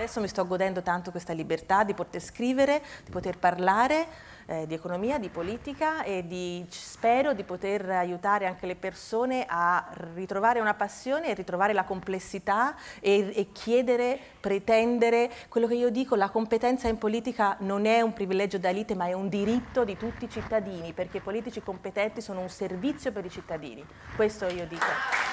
Adesso mi sto godendo tanto questa libertà di poter scrivere, di poter parlare eh, di economia, di politica e di, spero di poter aiutare anche le persone a ritrovare una passione e ritrovare la complessità e, e chiedere, pretendere. Quello che io dico, la competenza in politica non è un privilegio da lite ma è un diritto di tutti i cittadini perché i politici competenti sono un servizio per i cittadini. Questo io dico.